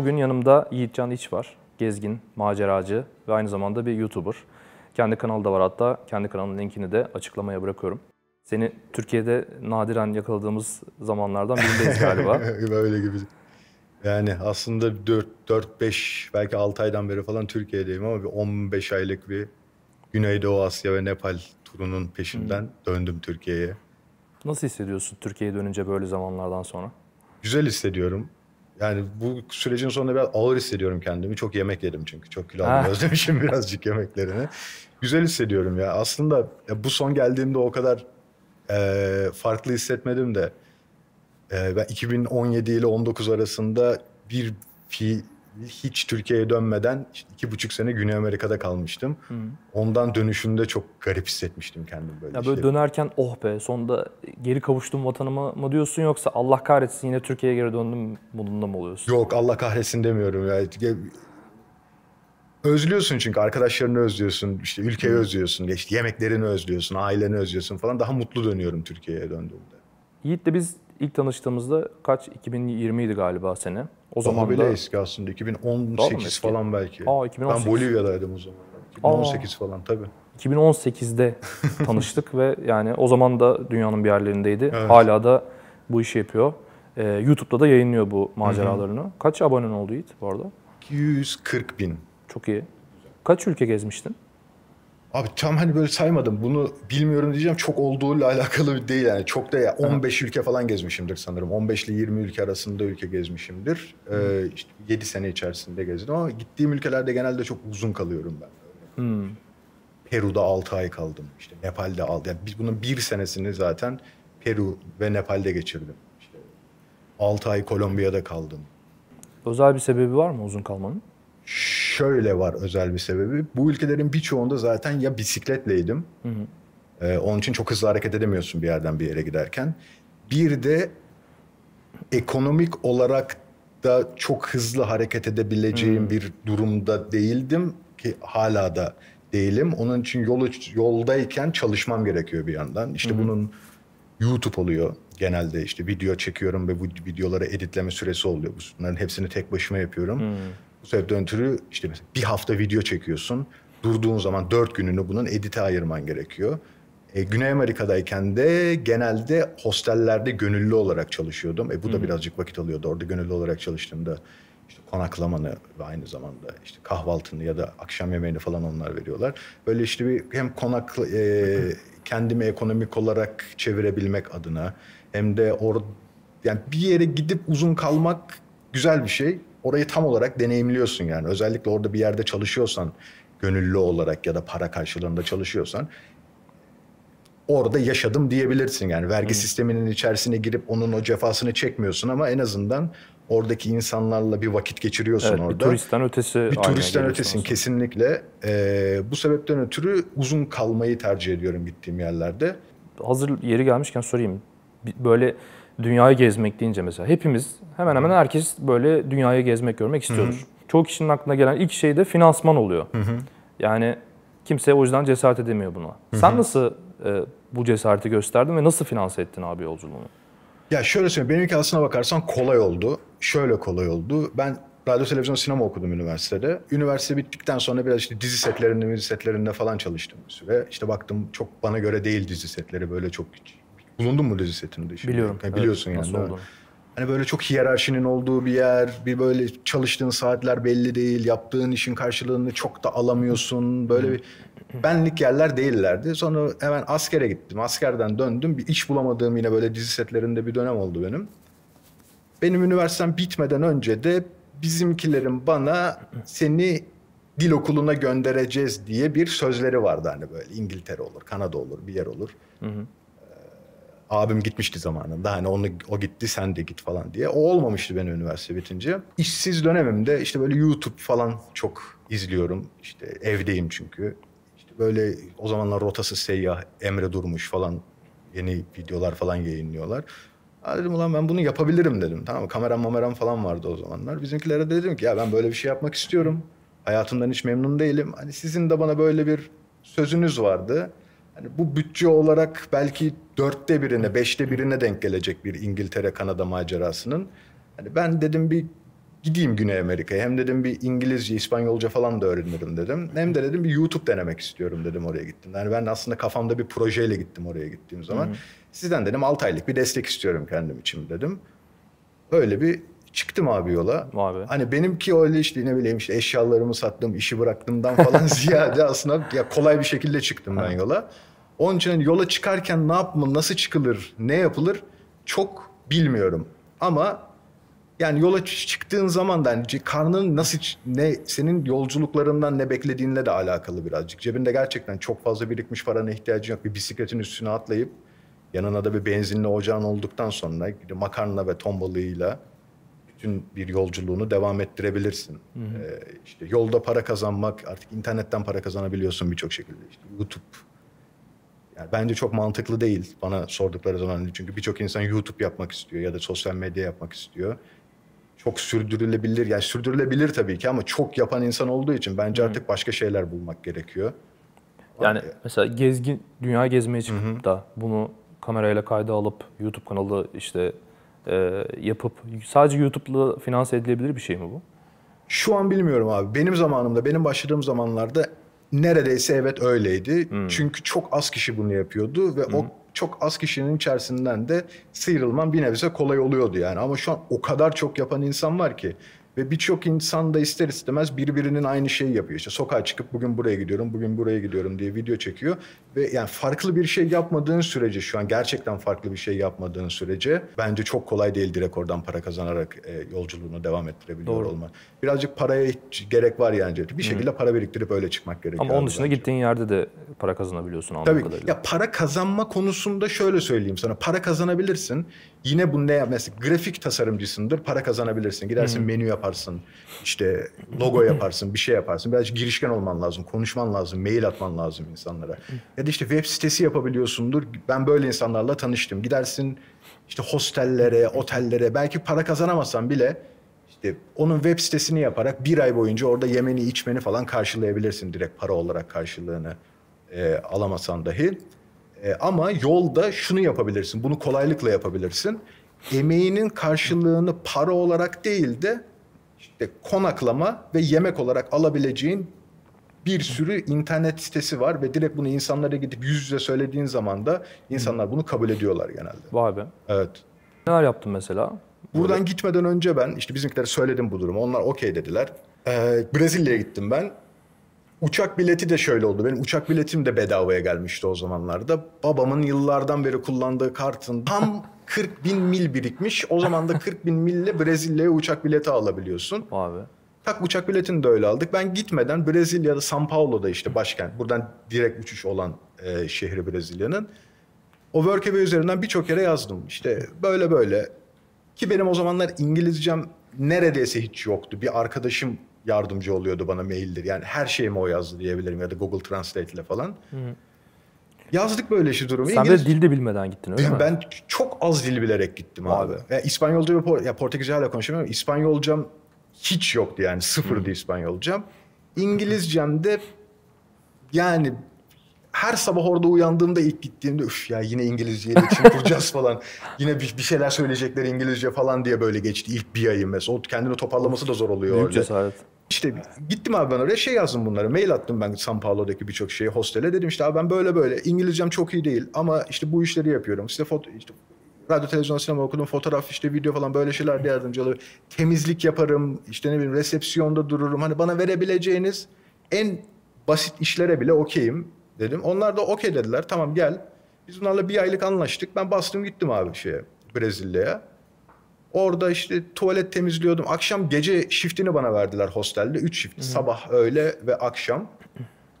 Bugün yanımda Yiğitcan İç var. Gezgin, maceracı ve aynı zamanda bir YouTuber. Kendi kanalı da var hatta. Kendi kanalının linkini de açıklamaya bırakıyorum. Seni Türkiye'de nadiren yakaladığımız zamanlardan birindeyiz galiba. Öyle gibi. Yani aslında 4-5 belki 6 aydan beri falan Türkiye'deyim ama bir 15 aylık bir Güneydoğu Asya ve Nepal turunun peşinden hmm. döndüm Türkiye'ye. Nasıl hissediyorsun Türkiye'ye dönünce böyle zamanlardan sonra? Güzel hissediyorum. Yani bu sürecin sonunda biraz ağır hissediyorum kendimi. Çok yemek yedim çünkü. Çok kilo almayı ah. özlemişim birazcık yemeklerini. Güzel hissediyorum ya. Aslında ya bu son geldiğimde o kadar e, farklı hissetmedim de. E, ben 2017 ile 19 arasında bir fi hiç Türkiye'ye dönmeden işte iki buçuk sene Güney Amerika'da kalmıştım. Hı. Ondan dönüşünde çok garip hissetmiştim kendimi böyle. Ya böyle dönerken oh be sonunda geri kavuştum vatanıma mı diyorsun yoksa Allah kahretsin yine Türkiye'ye geri döndüm modunda mı oluyorsun? Yok Allah kahretsin demiyorum ya. Özlüyorsun çünkü arkadaşlarını özlüyorsun, işte ülkeyi Hı. özlüyorsun, işte yemeklerini özlüyorsun, aileni özlüyorsun falan. Daha mutlu dönüyorum Türkiye'ye döndüğümde. Yiğit de biz ilk tanıştığımızda kaç? 2020 idi galiba sene. O zaman Daha bile da... eski aslında 2018 falan belki. Aa, 2018. Ben Bolivya'daydım o zaman. 2018 Aa. falan tabii. 2018'de tanıştık ve yani o zaman da dünyanın bir yerlerindeydi. Evet. Hala da bu işi yapıyor. Ee, YouTube'da da yayınlıyor bu maceralarını. Hı hı. Kaç abonen oldu Yiğit bu arada? 240 bin. Çok iyi. Kaç ülke gezmiştin? Abi tam hani böyle saymadım. Bunu bilmiyorum diyeceğim. Çok olduğuyla alakalı bir değil yani. Çok da ya 15 Aha. ülke falan gezmişimdir sanırım. 15 ile 20 ülke arasında ülke gezmişimdir. Ee, işte 7 sene içerisinde gezdim ama gittiğim ülkelerde genelde çok uzun kalıyorum ben. Hmm. Peru'da 6 ay kaldım. İşte Nepal'de 6 yani biz bunun bir senesini zaten Peru ve Nepal'de geçirdim. İşte 6 ay Kolombiya'da kaldım. Özel bir sebebi var mı uzun kalmanın? Şş şöyle var özel bir sebebi. Bu ülkelerin birçoğunda zaten ya bisikletleydim. Hı hı. E, onun için çok hızlı hareket edemiyorsun bir yerden bir yere giderken. Bir de ekonomik olarak da çok hızlı hareket edebileceğim hmm. bir durumda değildim ki hala da değilim. Onun için yolu yoldayken çalışmam gerekiyor bir yandan. İşte hmm. bunun YouTube oluyor genelde işte video çekiyorum ve bu videoları editleme süresi oluyor. Bunların hepsini tek başıma yapıyorum. Hmm. Bu sebepten ötürü işte bir hafta video çekiyorsun. Durduğun zaman dört gününü bunun edite ayırman gerekiyor. E, Güney Amerika'dayken de genelde hostellerde gönüllü olarak çalışıyordum. E, bu da hı birazcık vakit alıyordu. Orada gönüllü olarak çalıştığımda işte konaklamanı ve aynı zamanda işte kahvaltını ya da akşam yemeğini falan onlar veriyorlar. Böyle işte bir hem konak e, kendimi ekonomik olarak çevirebilmek adına hem de orada yani bir yere gidip uzun kalmak güzel bir şey orayı tam olarak deneyimliyorsun yani. Özellikle orada bir yerde çalışıyorsan gönüllü olarak ya da para karşılığında çalışıyorsan orada yaşadım diyebilirsin yani. Vergi hmm. sisteminin içerisine girip onun o cefasını çekmiyorsun ama en azından oradaki insanlarla bir vakit geçiriyorsun evet, orada. Bir turistten ötesi. Bir turistten ötesin kesinlikle. Ee, bu sebepten ötürü uzun kalmayı tercih ediyorum gittiğim yerlerde. Hazır yeri gelmişken sorayım. Böyle dünyayı gezmek deyince mesela hepimiz hemen hemen herkes böyle dünyayı gezmek görmek istiyoruz. Çoğu kişinin aklına gelen ilk şey de finansman oluyor. Yani kimse o yüzden cesaret edemiyor buna. Sen nasıl e, bu cesareti gösterdin ve nasıl finanse ettin abi yolculuğunu? Ya şöyle söyleyeyim. Benimki aslına bakarsan kolay oldu. Şöyle kolay oldu. Ben radyo, televizyon, sinema okudum üniversitede. Üniversite bittikten sonra biraz işte dizi setlerinde, dizi setlerinde falan çalıştım. bir süre. İşte baktım çok bana göre değil dizi setleri böyle çok Bulundun mu Lezi setinde? Şimdi? Biliyorum. Yani biliyorsun evet, yani. Hani böyle çok hiyerarşinin olduğu bir yer, bir böyle çalıştığın saatler belli değil, yaptığın işin karşılığını çok da alamıyorsun. Böyle bir benlik yerler değillerdi. Sonra hemen askere gittim. Askerden döndüm. Bir iş bulamadığım yine böyle dizi setlerinde bir dönem oldu benim. Benim üniversitem bitmeden önce de bizimkilerin bana seni dil okuluna göndereceğiz diye bir sözleri vardı hani böyle İngiltere olur, Kanada olur, bir yer olur. Hı hı abim gitmişti zamanında hani onu o gitti sen de git falan diye. O olmamıştı ben üniversite bitince. İşsiz dönemimde işte böyle YouTube falan çok izliyorum. İşte evdeyim çünkü. İşte böyle o zamanlar rotası seyyah Emre Durmuş falan yeni videolar falan yayınlıyorlar. Ha dedim ulan ben bunu yapabilirim dedim. Tamam mı? Kameram mameram falan vardı o zamanlar. Bizimkilere de dedim ki ya ben böyle bir şey yapmak istiyorum. Hayatımdan hiç memnun değilim. Hani sizin de bana böyle bir sözünüz vardı. Yani bu bütçe olarak belki dörtte birine, beşte birine denk gelecek bir İngiltere-Kanada macerasının. Yani ben dedim bir gideyim Güney Amerika'ya. Hem dedim bir İngilizce, İspanyolca falan da öğrenirim dedim. Hem de dedim bir YouTube denemek istiyorum dedim oraya gittim. Yani ben aslında kafamda bir projeyle gittim oraya gittiğim zaman. Hı hı. Sizden dedim 6 aylık bir destek istiyorum kendim için dedim. Öyle bir Çıktım abi yola. Abi. Hani benimki öyle işte ne bileyim işte eşyalarımı sattım, işi bıraktımdan falan ziyade aslında ya kolay bir şekilde çıktım ben yola. Onun için hani yola çıkarken ne yapma, nasıl çıkılır, ne yapılır çok bilmiyorum. Ama yani yola çıktığın zaman da hani karnın nasıl ne senin yolculuklarından ne beklediğinle de alakalı birazcık. Cebinde gerçekten çok fazla birikmiş parana ihtiyacın yok. Bir bisikletin üstüne atlayıp yanına da bir benzinli ocağın olduktan sonra makarna ve ton balığıyla bütün bir yolculuğunu devam ettirebilirsin. Hı hı. Ee, işte yolda para kazanmak, artık internetten para kazanabiliyorsun birçok şekilde. İşte YouTube. Yani bence çok mantıklı değil bana sordukları zaman. Hani çünkü birçok insan YouTube yapmak istiyor ya da sosyal medya yapmak istiyor. Çok sürdürülebilir, yani sürdürülebilir tabii ki ama çok yapan insan olduğu için bence artık hı. başka şeyler bulmak gerekiyor. Yani ee, mesela gezgin, dünya gezmeye çıkıp hı hı. da bunu kamerayla kayda alıp YouTube kanalı işte e, yapıp sadece YouTube'la finanse edilebilir bir şey mi bu? Şu an bilmiyorum abi. Benim zamanımda, benim başladığım zamanlarda neredeyse evet öyleydi. Hmm. Çünkü çok az kişi bunu yapıyordu ve hmm. o çok az kişinin içerisinden de sıyrılman bir nebze kolay oluyordu yani. Ama şu an o kadar çok yapan insan var ki ve birçok insan da ister istemez birbirinin aynı şeyi yapıyor. İşte sokağa çıkıp bugün buraya gidiyorum, bugün buraya gidiyorum diye video çekiyor. Ve yani farklı bir şey yapmadığın sürece şu an gerçekten farklı bir şey yapmadığın sürece bence çok kolay değil direkt oradan para kazanarak e, yolculuğunu devam ettirebiliyor Doğru. olman. Birazcık paraya gerek var yani. Bir şekilde Hı. para biriktirip öyle çıkmak gerekiyor. Ama onun dışında bence. gittiğin yerde de para kazanabiliyorsun anladığım Tabii. kadarıyla. Ya para kazanma konusunda şöyle söyleyeyim sana. Para kazanabilirsin. Yine bu ne mesela grafik tasarımcısındır para kazanabilirsin. Gidersin hmm. menü yaparsın işte logo yaparsın bir şey yaparsın. Birazcık girişken olman lazım konuşman lazım mail atman lazım insanlara. Hmm. Ya da işte web sitesi yapabiliyorsundur. Ben böyle insanlarla tanıştım. Gidersin işte hostellere otellere belki para kazanamasan bile işte onun web sitesini yaparak bir ay boyunca orada yemeni içmeni falan karşılayabilirsin direkt para olarak karşılığını e, alamasan dahi. Ee, ama yolda şunu yapabilirsin, bunu kolaylıkla yapabilirsin. Emeğinin karşılığını para olarak değil de işte konaklama ve yemek olarak alabileceğin bir sürü internet sitesi var ve direkt bunu insanlara gidip yüz yüze söylediğin zaman da insanlar bunu kabul ediyorlar genelde. Vay be. Evet. Neler yaptın mesela? Buradan Böyle... gitmeden önce ben işte bizimkilere söyledim bu durumu. Onlar okey dediler. Ee, Brezilya'ya gittim ben. Uçak bileti de şöyle oldu. Benim uçak biletim de bedavaya gelmişti o zamanlarda. Babamın yıllardan beri kullandığı kartın tam 40 bin mil birikmiş. O zaman da 40 bin mille Brezilya'ya uçak bileti alabiliyorsun. Abi. Tak uçak biletini de öyle aldık. Ben gitmeden Brezilya'da São Paulo'da işte başkent. Buradan direkt uçuş olan e, şehri Brezilya'nın. O Workaway üzerinden birçok yere yazdım. İşte böyle böyle. Ki benim o zamanlar İngilizcem neredeyse hiç yoktu. Bir arkadaşım yardımcı oluyordu bana maildir. Yani her şeyimi o yazdı diyebilirim ya da Google Translate ile falan. Hı. Yazdık böyle şu durumu. Sen İngiliz... de dil de bilmeden gittin öyle ben mi? Ben çok az dil bilerek gittim abi. abi. Yani İspanyolca ve ya Portekizce hala konuşamıyorum. İspanyolcam hiç yoktu yani sıfırdı Hı. İspanyolcam. İngilizcem de yani her sabah orada uyandığımda ilk gittiğimde üf ya yine İngilizceyi için kuracağız falan. Yine bir, bir şeyler söyleyecekler İngilizce falan diye böyle geçti ilk bir ayım mesela. O kendini toparlaması da zor oluyor. Büyük cesaret. İşte gittim abi ben oraya şey yazdım bunlara. Mail attım ben San Paulo'daki birçok şeyi hostele. Dedim işte abi ben böyle böyle İngilizcem çok iyi değil ama işte bu işleri yapıyorum. İşte, foto, işte radyo, televizyon, sinema okudum. Fotoğraf işte video falan böyle şeylerde yardımcı oluyor. Temizlik yaparım. işte ne bileyim resepsiyonda dururum. Hani bana verebileceğiniz en basit işlere bile okeyim dedim. Onlar da okey dediler. Tamam gel. Biz bunlarla bir aylık anlaştık. Ben bastım gittim abi şeye Brezilya'ya. Orada işte tuvalet temizliyordum. Akşam gece shiftini bana verdiler hostelde. Üç shift. Sabah, öğle ve akşam.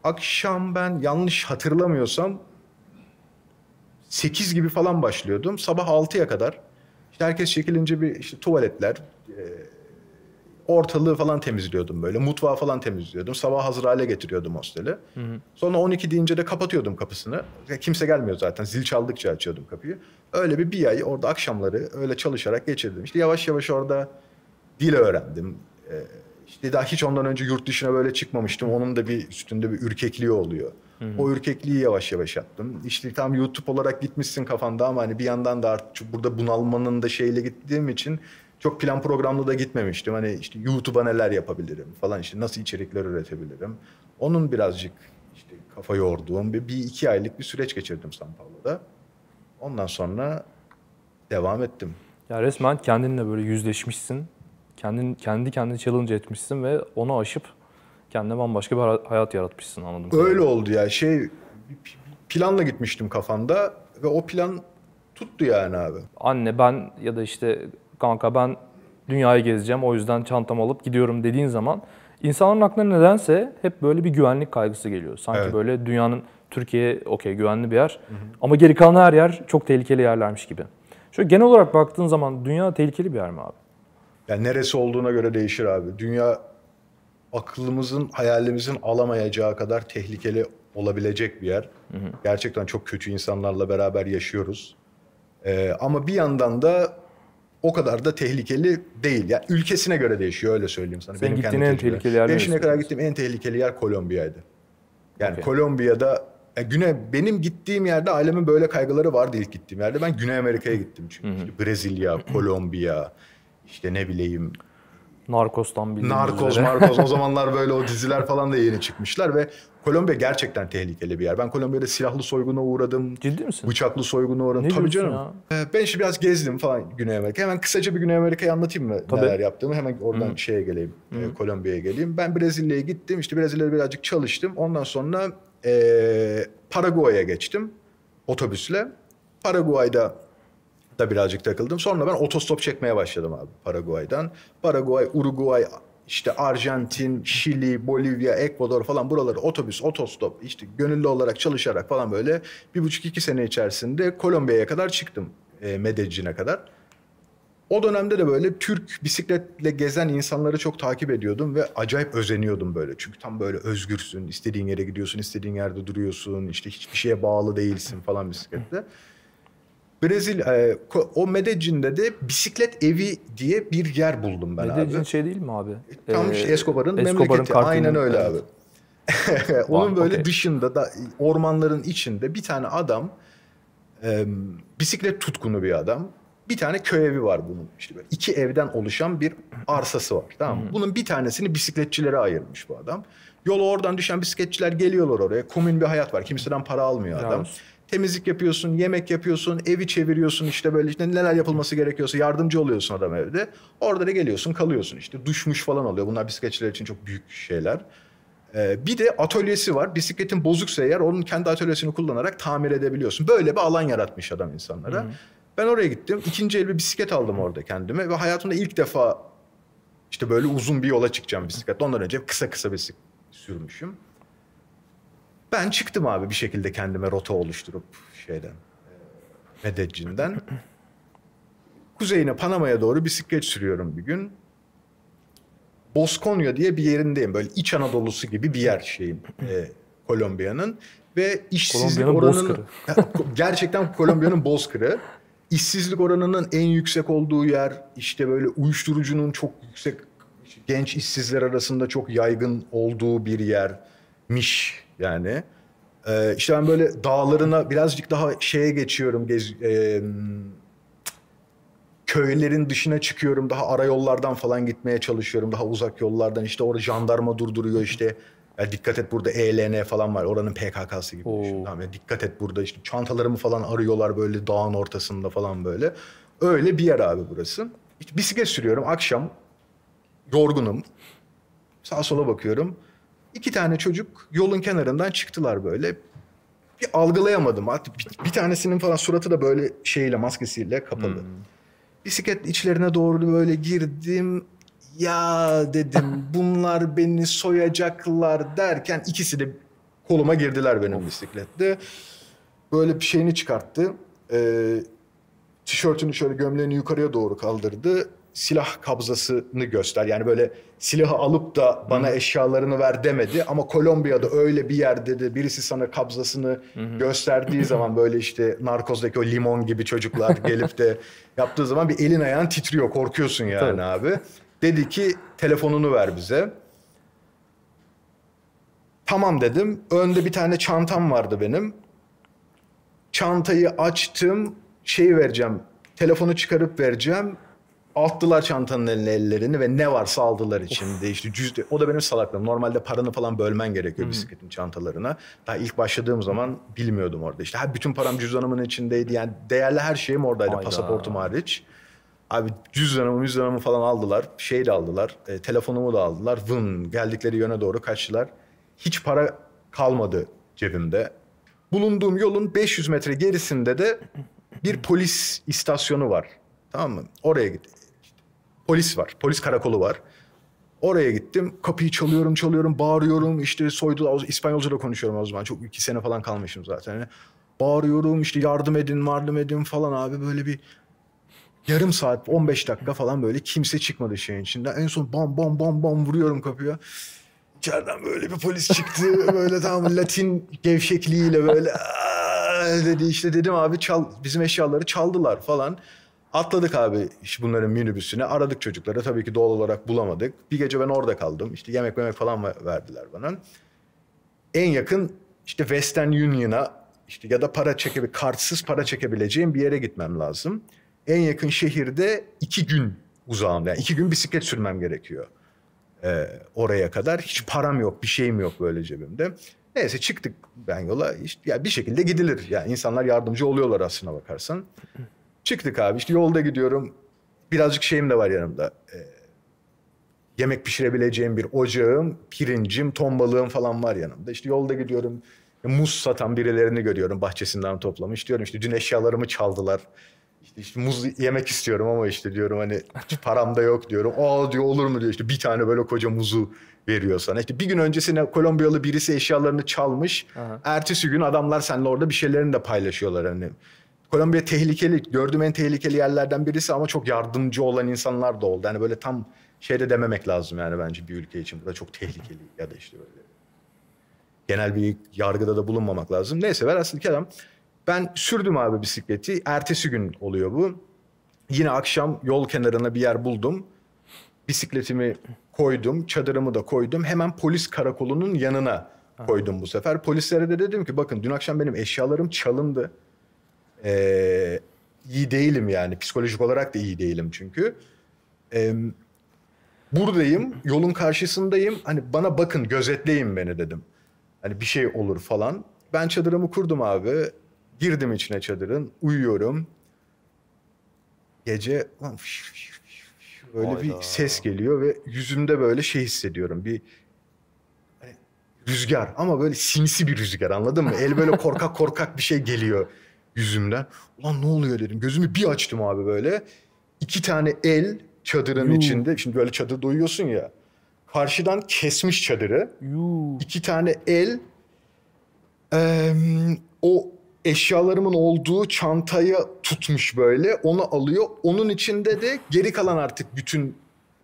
Akşam ben yanlış hatırlamıyorsam 8 gibi falan başlıyordum. Sabah 6'ya kadar. İşte herkes çekilince bir işte tuvaletler, e, ortalığı falan temizliyordum böyle. Mutfağı falan temizliyordum. Sabah hazır hale getiriyordum hosteli. Hı hı. Sonra 12 deyince de kapatıyordum kapısını. Kimse gelmiyor zaten. Zil çaldıkça açıyordum kapıyı. Öyle bir bir ay orada akşamları öyle çalışarak geçirdim. İşte yavaş yavaş orada dil öğrendim. Ee, işte daha hiç ondan önce yurt dışına böyle çıkmamıştım. Onun da bir üstünde bir ürkekliği oluyor. Hı hı. O ürkekliği yavaş yavaş yaptım. İşte tam YouTube olarak gitmişsin kafanda ama hani bir yandan da artık burada bunalmanın da şeyle gittiğim için çok plan programlı da gitmemiştim. Hani işte YouTube'a neler yapabilirim falan işte nasıl içerikler üretebilirim. Onun birazcık işte kafa yorduğum bir, bir iki aylık bir süreç geçirdim San Paulo'da. Ondan sonra devam ettim. Ya resmen kendinle böyle yüzleşmişsin. Kendin, kendi kendini challenge etmişsin ve onu aşıp kendine bambaşka bir hayat yaratmışsın anladım. Öyle oldu ya şey planla gitmiştim kafamda ve o plan tuttu yani abi. Anne ben ya da işte kanka ben dünyayı gezeceğim o yüzden çantamı alıp gidiyorum dediğin zaman insanların aklına nedense hep böyle bir güvenlik kaygısı geliyor. Sanki evet. böyle dünyanın Türkiye okey güvenli bir yer hı hı. ama geri kalan her yer çok tehlikeli yerlermiş gibi. Şöyle genel olarak baktığın zaman dünya tehlikeli bir yer mi abi? Yani neresi olduğuna göre değişir abi. Dünya aklımızın, hayalimizin alamayacağı kadar tehlikeli olabilecek bir yer. Hı hı. Gerçekten çok kötü insanlarla beraber yaşıyoruz. Ee, ama bir yandan da o kadar da tehlikeli değil. Yani ülkesine göre değişiyor öyle söyleyeyim sana. Sen Benim gittiğin en tehlikeli yer Ben şimdiye kadar gittiğim en tehlikeli yer Kolombiya'ydı. Yani okay. Kolombiya'da Güney benim gittiğim yerde ailemin böyle kaygıları vardı ilk gittiğim yerde. Ben Güney Amerika'ya gittim çünkü. işte Brezilya, Kolombiya, işte ne bileyim Narcos'tan bildiğimiz Narcos, üzere. Narcos. O zamanlar böyle o diziler falan da yeni çıkmışlar ve Kolombiya gerçekten tehlikeli bir yer. Ben Kolombiya'da silahlı soyguna uğradım. Ciddi misin? Bıçaklı soyguna uğradım. Ne Tabii canım. Ya? Ee, ben işte biraz gezdim falan Güney Amerika. Hemen kısaca bir Güney Amerika'yı anlatayım mı Tabii. neler yaptığımı. Hemen oradan hmm. şeye geleyim. Hmm. Kolombiya'ya geleyim. Ben Brezilya'ya gittim. İşte Brezilya'da birazcık çalıştım. Ondan sonra e, Paraguay'a geçtim otobüsle. Paraguay'da da birazcık takıldım. Sonra ben otostop çekmeye başladım abi Paraguay'dan. Paraguay, Uruguay, işte Arjantin, Şili, Bolivya, Ekvador falan buraları otobüs, otostop işte gönüllü olarak çalışarak falan böyle bir buçuk iki sene içerisinde Kolombiya'ya kadar çıktım e, Medellin'e kadar. O dönemde de böyle Türk bisikletle gezen insanları çok takip ediyordum ve acayip özeniyordum böyle. Çünkü tam böyle özgürsün, istediğin yere gidiyorsun, istediğin yerde duruyorsun, işte hiçbir şeye bağlı değilsin falan bisikletle. Brezilya e, o Medellin'de de bisiklet evi diye bir yer buldum ben Medellin abi. Medellin şey değil mi abi? Tam ee, işte Escobar'ın, Escobar'ın memleketi. Kartını, Aynen öyle evet. abi. Onun böyle okay. dışında da ormanların içinde bir tane adam e, bisiklet tutkunu bir adam. Bir tane köy evi var bunun. İşte böyle iki evden oluşan bir arsası var. Tamam mı? Bunun bir tanesini bisikletçilere ayırmış bu adam. Yolu oradan düşen bisikletçiler geliyorlar oraya. Komün bir hayat var. Kimseden para almıyor adam. Evet temizlik yapıyorsun, yemek yapıyorsun, evi çeviriyorsun işte böyle işte neler yapılması gerekiyorsa yardımcı oluyorsun adam evde. Orada da geliyorsun kalıyorsun işte duşmuş falan oluyor. Bunlar bisikletçiler için çok büyük şeyler. Ee, bir de atölyesi var. Bisikletin bozuksa eğer onun kendi atölyesini kullanarak tamir edebiliyorsun. Böyle bir alan yaratmış adam insanlara. Hı Ben oraya gittim. İkinci el bir bisiklet aldım orada kendime ve hayatımda ilk defa işte böyle uzun bir yola çıkacağım bisikletle. Ondan önce kısa kısa bisiklet sürmüşüm. Ben çıktım abi bir şekilde kendime rota oluşturup şeyden e, Medellin'den. Kuzeyine Panama'ya doğru bisiklet sürüyorum bir gün. Boskonya diye bir yerindeyim. Böyle İç Anadolu'su gibi bir yer şeyim. E, Kolombiya'nın ve işsizlik oranının gerçekten Kolombiya'nın bozkırı. İşsizlik oranının en yüksek olduğu yer işte böyle uyuşturucunun çok yüksek genç işsizler arasında çok yaygın olduğu bir yer miş yani. Ee, işte ben böyle dağlarına birazcık daha şeye geçiyorum. Gez, e, köylerin dışına çıkıyorum. Daha ara yollardan falan gitmeye çalışıyorum. Daha uzak yollardan işte orada jandarma durduruyor işte. Yani dikkat et burada ELN falan var. Oranın PKK'sı gibi. Tamam, yani dikkat et burada işte çantalarımı falan arıyorlar böyle dağın ortasında falan böyle. Öyle bir yer abi burası. İşte bisiklet sürüyorum akşam. Yorgunum. Sağa sola bakıyorum İki tane çocuk yolun kenarından çıktılar böyle. Bir algılayamadım. Bir, bir tanesinin falan suratı da böyle şeyle maskesiyle kapalı. Hmm. Bisiklet içlerine doğru böyle girdim. Ya dedim bunlar beni soyacaklar derken ikisi de koluma girdiler benim bisiklette. Böyle bir şeyini çıkarttı. Ee, tişörtünü şöyle gömleğini yukarıya doğru kaldırdı silah kabzasını göster. Yani böyle silahı alıp da bana Hı-hı. eşyalarını ver demedi ama Kolombiya'da öyle bir yerde de birisi sana kabzasını Hı-hı. gösterdiği zaman böyle işte narkozdaki o limon gibi çocuklar gelip de yaptığı zaman bir elin ayağın titriyor korkuyorsun yani Tabii. abi. Dedi ki telefonunu ver bize. Tamam dedim. Önde bir tane çantam vardı benim. Çantayı açtım. Şeyi vereceğim. Telefonu çıkarıp vereceğim Attılar çantanın eline ellerini ve ne varsa aldılar içinde. Of. İşte cüzde. O da benim salaklığım. Normalde paranı falan bölmen gerekiyor hmm. bisikletin çantalarına. Daha ilk başladığım zaman bilmiyordum orada. İşte ha, bütün param cüzdanımın içindeydi. Yani değerli her şeyim oradaydı Hayda. pasaportum hariç. Abi cüzdanımı cüzdanımı falan aldılar. şeyi de aldılar. E, telefonumu da aldılar. Vın geldikleri yöne doğru kaçtılar. Hiç para kalmadı cebimde. Bulunduğum yolun 500 metre gerisinde de bir polis istasyonu var. Tamam mı? Oraya git polis var. Polis karakolu var. Oraya gittim. Kapıyı çalıyorum, çalıyorum, bağırıyorum. İşte soydu, İspanyolca da konuşuyorum o zaman. Çok iki sene falan kalmışım zaten. Yani bağırıyorum işte yardım edin, yardım edin falan abi. Böyle bir yarım saat, 15 dakika falan böyle kimse çıkmadı şeyin içinde. En son bam bam bam bam vuruyorum kapıya. İçeriden böyle bir polis çıktı. böyle tam Latin gevşekliğiyle böyle dedi işte dedim abi çal bizim eşyaları çaldılar falan. Atladık abi işte bunların minibüsüne. Aradık çocukları. Tabii ki doğal olarak bulamadık. Bir gece ben orada kaldım. İşte yemek yemek falan verdiler bana. En yakın işte Western Union'a işte ya da para çekebi kartsız para çekebileceğim bir yere gitmem lazım. En yakın şehirde iki gün uzağımda. Yani iki gün bisiklet sürmem gerekiyor. Ee, oraya kadar hiç param yok, bir şeyim yok böyle cebimde. Neyse çıktık ben yola. İşte, ya bir şekilde gidilir. Yani insanlar yardımcı oluyorlar aslına bakarsan. Çıktık abi işte yolda gidiyorum. Birazcık şeyim de var yanımda. Ee, yemek pişirebileceğim bir ocağım, pirincim, ton balığım falan var yanımda. İşte yolda gidiyorum. Muz satan birilerini görüyorum bahçesinden toplamış. Diyorum işte dün eşyalarımı çaldılar. İşte, işte muz yemek istiyorum ama işte diyorum hani param da yok diyorum. Aa diyor olur mu diyor işte bir tane böyle koca muzu veriyor sana. İşte bir gün öncesine Kolombiyalı birisi eşyalarını çalmış. Aha. Ertesi gün adamlar seninle orada bir şeylerini de paylaşıyorlar hani. Kolombiya tehlikeli, gördüğüm en tehlikeli yerlerden birisi ama çok yardımcı olan insanlar da oldu. Yani böyle tam şey de dememek lazım yani bence bir ülke için. burada çok tehlikeli ya da işte böyle. Genel bir yargıda da bulunmamak lazım. Neyse velhasıl adam ben sürdüm abi bisikleti. Ertesi gün oluyor bu. Yine akşam yol kenarına bir yer buldum. Bisikletimi koydum, çadırımı da koydum. Hemen polis karakolunun yanına koydum bu sefer. Polislere de dedim ki bakın dün akşam benim eşyalarım çalındı. Ee, iyi değilim yani. Psikolojik olarak da iyi değilim çünkü. Ee, buradayım, yolun karşısındayım. Hani bana bakın, gözetleyin beni dedim. Hani bir şey olur falan. Ben çadırımı kurdum abi. Girdim içine çadırın, uyuyorum. Gece lan fiş fiş fiş fiş böyle Hayda. bir ses geliyor ve yüzümde böyle şey hissediyorum. Bir hani rüzgar ama böyle sinsi bir rüzgar anladın mı? El böyle korkak korkak bir şey geliyor yüzümden. Ulan ne oluyor dedim. Gözümü bir açtım abi böyle. İki tane el çadırın Yuh. içinde. Şimdi böyle çadır doyuyorsun ya. Karşıdan kesmiş çadırı. Yuh. İki tane el e, o eşyalarımın olduğu çantayı tutmuş böyle. Onu alıyor. Onun içinde de geri kalan artık bütün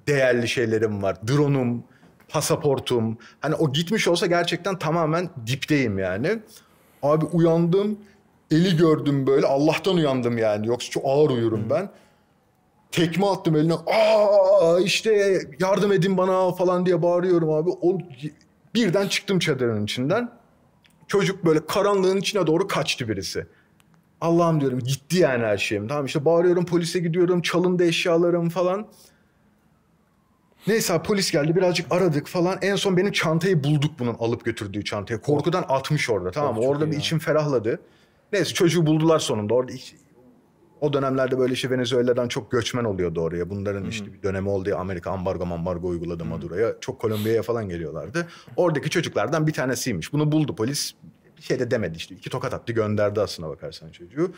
değerli şeylerim var. Drone'um, pasaportum. Hani o gitmiş olsa gerçekten tamamen dipteyim yani. Abi uyandım Eli gördüm böyle Allah'tan uyandım yani. Yoksa çok ağır uyurum ben. Tekme attım eline. Aa işte yardım edin bana falan diye bağırıyorum abi. O, birden çıktım çadırın içinden. Çocuk böyle karanlığın içine doğru kaçtı birisi. Allah'ım diyorum gitti yani her şeyim. Tamam işte bağırıyorum polise gidiyorum çalındı eşyalarım falan. Neyse polis geldi birazcık aradık falan. En son benim çantayı bulduk bunun alıp götürdüğü çantayı. Korkudan atmış orada tamam mı? Orada bir ya. içim ferahladı. Neyse çocuğu buldular sonunda. Orada o dönemlerde böyle işte Venezuela'dan çok göçmen oluyordu oraya. Bunların hı işte bir dönemi oldu ya Amerika ambargo ambargo uyguladı hı Maduro'ya. Çok Kolombiya'ya falan geliyorlardı. Oradaki çocuklardan bir tanesiymiş. Bunu buldu polis. Bir şey de demedi işte. İki tokat attı gönderdi aslına bakarsan çocuğu.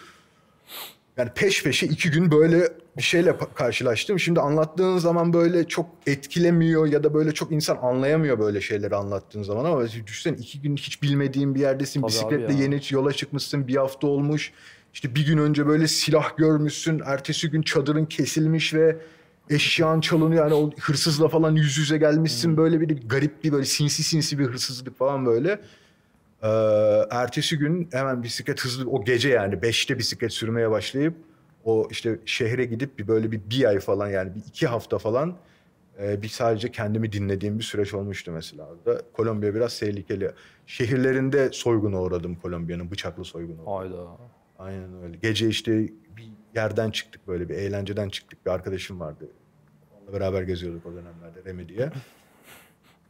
Yani peş peşe iki gün böyle bir şeyle karşılaştım. Şimdi anlattığın zaman böyle çok etkilemiyor ya da böyle çok insan anlayamıyor böyle şeyleri anlattığın zaman ama düşünsen iki gün hiç bilmediğin bir yerdesin. Tabii bisikletle ya. yeni yola çıkmışsın. Bir hafta olmuş. İşte bir gün önce böyle silah görmüşsün. Ertesi gün çadırın kesilmiş ve eşyan çalınıyor. Yani o hırsızla falan yüz yüze gelmişsin. Hmm. Böyle bir garip bir böyle sinsi sinsi bir hırsızlık falan böyle. Ee, ertesi gün hemen bisiklet hızlı o gece yani beşte bisiklet sürmeye başlayıp o işte şehre gidip bir böyle bir bir ay falan yani bir iki hafta falan e, bir sadece kendimi dinlediğim bir süreç olmuştu mesela. Orada Kolombiya biraz tehlikeli. Şehirlerinde soyguna uğradım Kolombiya'nın bıçaklı soyguna. Hayda. Aynen öyle. Gece işte bir yerden çıktık böyle bir eğlenceden çıktık. Bir arkadaşım vardı. Onunla beraber geziyorduk o dönemlerde Remi diye.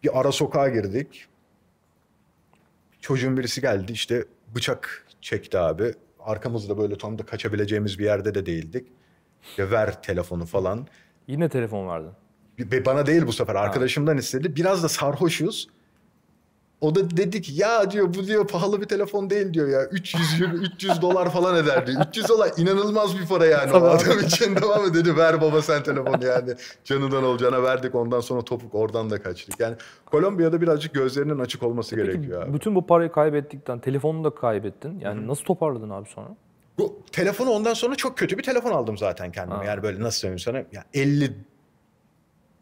Bir ara sokağa girdik. Çocuğun birisi geldi işte bıçak çekti abi. Arkamızda böyle tam da kaçabileceğimiz bir yerde de değildik. Ya ver telefonu falan. Yine telefon vardı. Bana değil bu sefer arkadaşımdan istedi. Biraz da sarhoşuz. O da dedi ki ya diyor bu diyor pahalı bir telefon değil diyor ya. 300 300 dolar falan ederdi 300 dolar inanılmaz bir para yani tamam. o adam için tamam mı dedi ver baba sen telefon yani. Canından olacağına verdik ondan sonra topuk oradan da kaçtık. Yani Kolombiya'da birazcık gözlerinin açık olması Peki, gerekiyor abi. Bütün bu parayı kaybettikten telefonunu da kaybettin. Yani Hı-hı. nasıl toparladın abi sonra? Bu telefonu ondan sonra çok kötü bir telefon aldım zaten kendime. Ha. Yani böyle nasıl söyleyeyim sana? Ya 50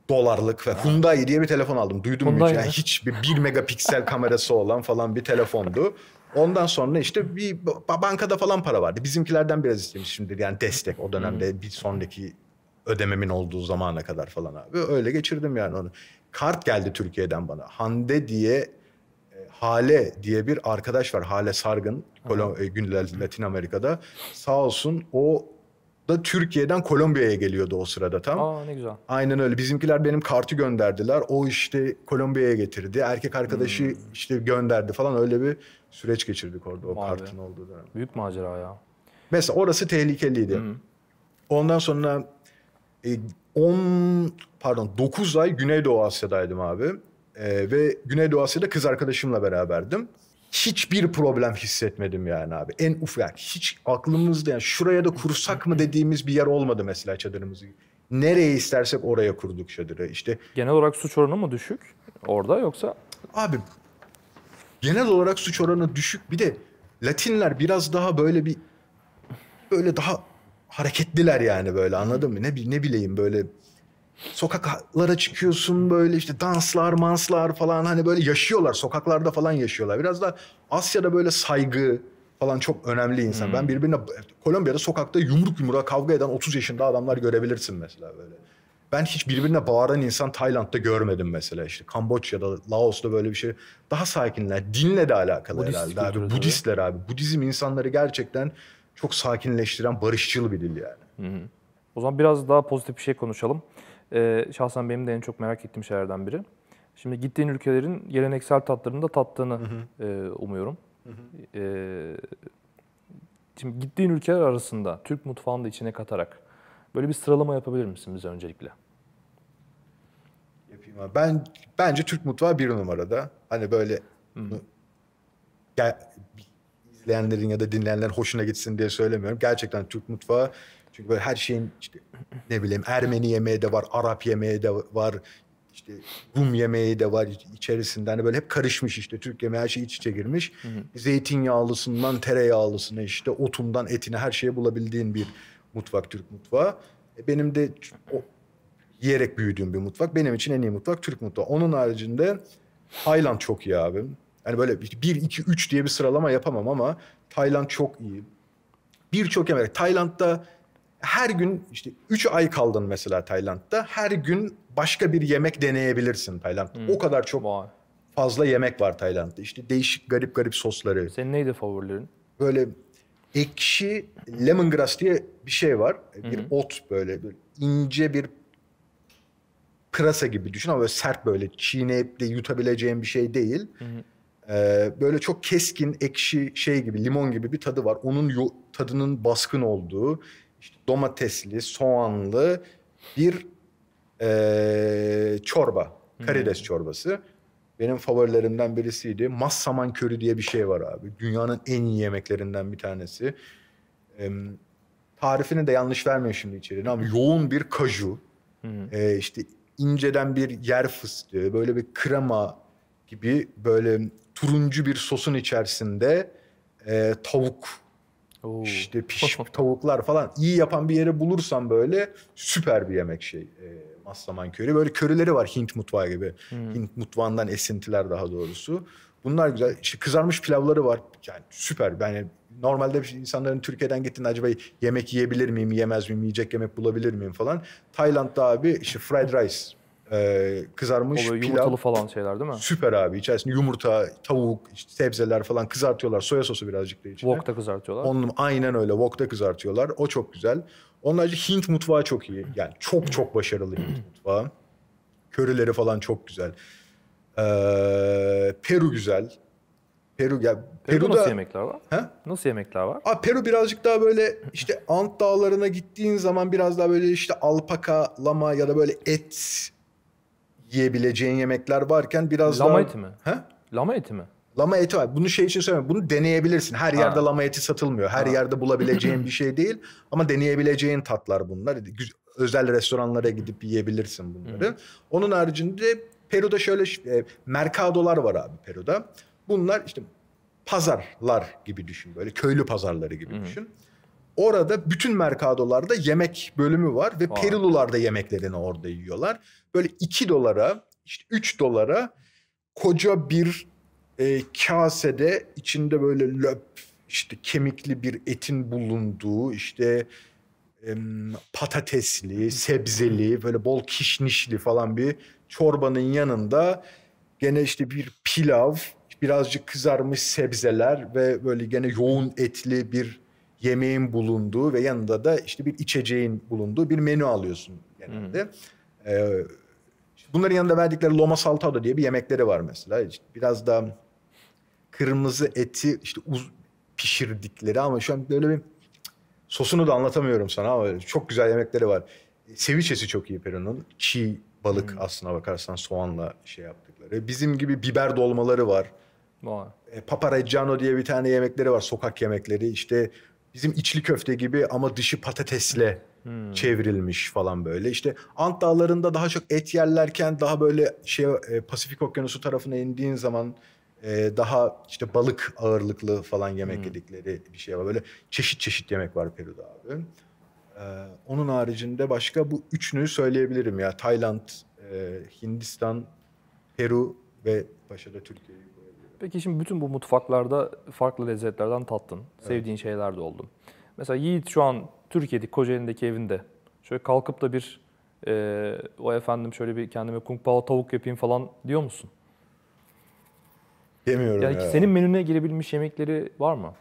dolarlık ve Hyundai diye bir telefon aldım. Duydum mu hiç? Yani hiç bir, bir megapiksel kamerası olan falan bir telefondu. Ondan sonra işte bir bankada falan para vardı. Bizimkilerden biraz istemiş şimdi yani destek o dönemde bir sonraki ödememin olduğu zamana kadar falan abi. Öyle geçirdim yani onu. Kart geldi Türkiye'den bana. Hande diye e, Hale diye bir arkadaş var. Hale Sargın. Kolom, e, Latin Amerika'da. Sağ olsun o da Türkiye'den Kolombiya'ya geliyordu o sırada tam. Aa ne güzel. Aynen öyle. Bizimkiler benim kartı gönderdiler. O işte Kolombiya'ya getirdi. Erkek arkadaşı hmm. işte gönderdi falan öyle bir süreç geçirdik orada o Vay kartın be. olduğu dönem. Büyük macera ya. Mesela orası tehlikeliydi. Hmm. Ondan sonra 10 e, pardon 9 ay Güneydoğu Asya'daydım abi. E, ve Güneydoğu Asya'da kız arkadaşımla beraberdim hiçbir problem hissetmedim yani abi. En ufak yani hiç aklımızda yani şuraya da kursak mı dediğimiz bir yer olmadı mesela çadırımızı. Nereye istersek oraya kurduk çadırı işte. Genel olarak suç oranı mı düşük orada yoksa? Abi genel olarak suç oranı düşük bir de Latinler biraz daha böyle bir böyle daha hareketliler yani böyle anladın mı? Ne ne bileyim böyle sokaklara çıkıyorsun böyle işte danslar, manslar falan hani böyle yaşıyorlar. Sokaklarda falan yaşıyorlar. Biraz da Asya'da böyle saygı falan çok önemli insan. Hmm. Ben birbirine Kolombiya'da sokakta yumruk yumruğa kavga eden 30 yaşında adamlar görebilirsin mesela böyle. Ben hiç birbirine bağıran insan Tayland'da görmedim mesela işte. Kamboçya'da, Laos'ta böyle bir şey. Daha sakinler. Dinle de alakalı Budist herhalde abi. Budistler abi. Budizm insanları gerçekten çok sakinleştiren barışçıl bir dil yani. Hı O zaman biraz daha pozitif bir şey konuşalım e, şahsen benim de en çok merak ettiğim şeylerden biri. Şimdi gittiğin ülkelerin geleneksel tatlarını da tattığını hı hı. E, umuyorum. Hı hı. E, şimdi gittiğin ülkeler arasında Türk mutfağını da içine katarak böyle bir sıralama yapabilir misin bize öncelikle? Yapayım abi. Ben bence Türk mutfağı bir numarada. Hani böyle hmm. ya, izleyenlerin ya da dinleyenlerin hoşuna gitsin diye söylemiyorum. Gerçekten Türk mutfağı çünkü böyle her şeyin işte ne bileyim Ermeni yemeği de var, Arap yemeği de var, işte Rum yemeği de var içerisinde. Hani böyle hep karışmış işte Türk yemeği her şey iç içe girmiş. Hı hı. Zeytinyağlısından tereyağlısına işte otundan etine her şeyi bulabildiğin bir mutfak Türk mutfağı. E, benim de o, yiyerek büyüdüğüm bir mutfak. Benim için en iyi mutfak Türk mutfağı. Onun haricinde Tayland çok iyi abi. Yani böyle bir, iki, üç diye bir sıralama yapamam ama Tayland çok iyi. Birçok yemek. Tayland'da her gün işte 3 ay kaldın mesela Tayland'da. Her gün başka bir yemek deneyebilirsin Tayland'da. Hmm. O kadar çok Vay. fazla yemek var Tayland'da. İşte değişik garip garip sosları. Senin neydi favorilerin? Böyle ekşi lemongrass diye bir şey var. Bir hı ot böyle, böyle ince bir pırasa gibi düşün ama böyle sert böyle çiğneyip de yutabileceğin bir şey değil. hı Ee, böyle çok keskin ekşi şey gibi limon gibi bir tadı var. Onun yo- tadının baskın olduğu işte domatesli, soğanlı bir e, çorba. Hmm. Karides hmm. çorbası. Benim favorilerimden birisiydi. Massaman körü diye bir şey var abi. Dünyanın en iyi yemeklerinden bir tanesi. E, tarifini de yanlış vermiyor şimdi içeriğine ama yoğun bir kaju. Hmm. E, işte inceden bir yer fıstığı, böyle bir krema gibi böyle turuncu bir sosun içerisinde e, tavuk Oo. işte piş tavuklar falan iyi yapan bir yere bulursam böyle süper bir yemek şey e, Maslaman köri. Böyle körileri var Hint mutfağı gibi. Hmm. Hint mutfağından esintiler daha doğrusu. Bunlar güzel. İşte kızarmış pilavları var. Yani süper. Yani normalde şey insanların Türkiye'den gittiğinde acaba yemek yiyebilir miyim, yemez miyim, yiyecek yemek bulabilir miyim falan. Tayland'da abi işte fried rice ee, kızarmış Oluyor, yumurtalı pilav. falan şeyler değil mi? Süper abi. İçerisinde yumurta, tavuk, işte sebzeler falan kızartıyorlar. Soya sosu birazcık da içine. Wok'ta kızartıyorlar. Onun, aynen öyle. Wok'ta kızartıyorlar. O çok güzel. Onun harici Hint mutfağı çok iyi. Yani çok çok başarılı Hint mutfağı. Körileri falan çok güzel. Ee, Peru güzel. Peru ya Peru'da, nasıl yemekler var? He? Nasıl yemekler var? Aa, Peru birazcık daha böyle işte Ant dağlarına gittiğin zaman biraz daha böyle işte alpaka, lama ya da böyle et yiyebileceğin yemekler varken biraz lama daha... Lama eti mi? He? Lama eti mi? Lama eti var. Bunu şey için söylemiyorum. Bunu deneyebilirsin. Her ha. yerde lama eti satılmıyor. Her ha. yerde bulabileceğin bir şey değil. Ama deneyebileceğin tatlar bunlar. Özel restoranlara gidip yiyebilirsin bunları. Onun haricinde Peru'da şöyle e, merkadolar var abi Peru'da. Bunlar işte pazarlar gibi düşün. Böyle köylü pazarları gibi düşün. Orada bütün mercadolarda yemek bölümü var ve perilularda yemeklerini orada yiyorlar. Böyle 2 dolara, işte 3 dolara koca bir e, kasede içinde böyle löp işte kemikli bir etin bulunduğu işte e, patatesli, sebzeli, böyle bol kişnişli falan bir çorbanın yanında gene işte bir pilav, birazcık kızarmış sebzeler ve böyle gene yoğun etli bir yemeğin bulunduğu ve yanında da işte bir içeceğin bulunduğu bir menü alıyorsun genelde. Hmm. Ee, bunların yanında verdikleri loma saltado diye bir yemekleri var mesela. İşte biraz da kırmızı eti işte uz pişirdikleri ama şu an böyle bir sosunu da anlatamıyorum sana ama çok güzel yemekleri var. Seviçesi çok iyi Peru'nun. Çiğ balık hmm. aslına bakarsan soğanla şey yaptıkları. Bizim gibi biber dolmaları var. Vay. E, diye bir tane yemekleri var sokak yemekleri. İşte bizim içli köfte gibi ama dışı patatesle hmm. çevrilmiş falan böyle. İşte Ant Dağları'nda daha çok et yerlerken daha böyle şey e, Pasifik Okyanusu tarafına indiğin zaman e, daha işte balık ağırlıklı falan yemek hmm. yedikleri bir şey var. Böyle çeşit çeşit yemek var Peru'da abi. E, onun haricinde başka bu üçünü söyleyebilirim ya. Tayland, Hindistan, Peru ve başta da Türkiye'yi Peki şimdi bütün bu mutfaklarda farklı lezzetlerden tattın. Evet. Sevdiğin şeyler de oldu. Mesela Yiğit şu an Türkiye'deki Kocaeli'ndeki evinde şöyle kalkıp da bir e, o efendim şöyle bir kendime kung pao tavuk yapayım falan diyor musun? Yemiyorum yani ya. Senin menüne girebilmiş yemekleri var mı?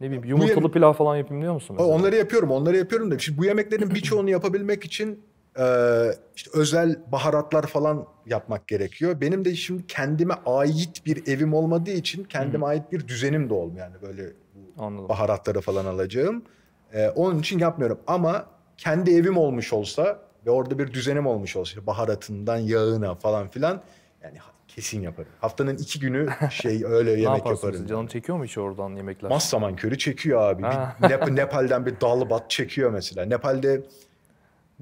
Ne bileyim yumurtalı yem- pilav falan yapayım diyor musun? Mesela? Onları yapıyorum, onları yapıyorum da. Şimdi bu yemeklerin birçoğunu yapabilmek için ee, işte özel baharatlar falan yapmak gerekiyor. Benim de şimdi kendime ait bir evim olmadığı için kendime hmm. ait bir düzenim de olmuyor. Yani böyle Anladım. baharatları falan alacağım. Ee, onun için yapmıyorum ama kendi evim olmuş olsa ve orada bir düzenim olmuş olsa baharatından yağına falan filan yani kesin yaparım. Haftanın iki günü şey öyle yemek yaparım. ne yaparım. Canım çekiyor mu hiç oradan yemekler? Mas zaman körü çekiyor abi. Bir Nepal'den bir dal bat çekiyor mesela. Nepal'de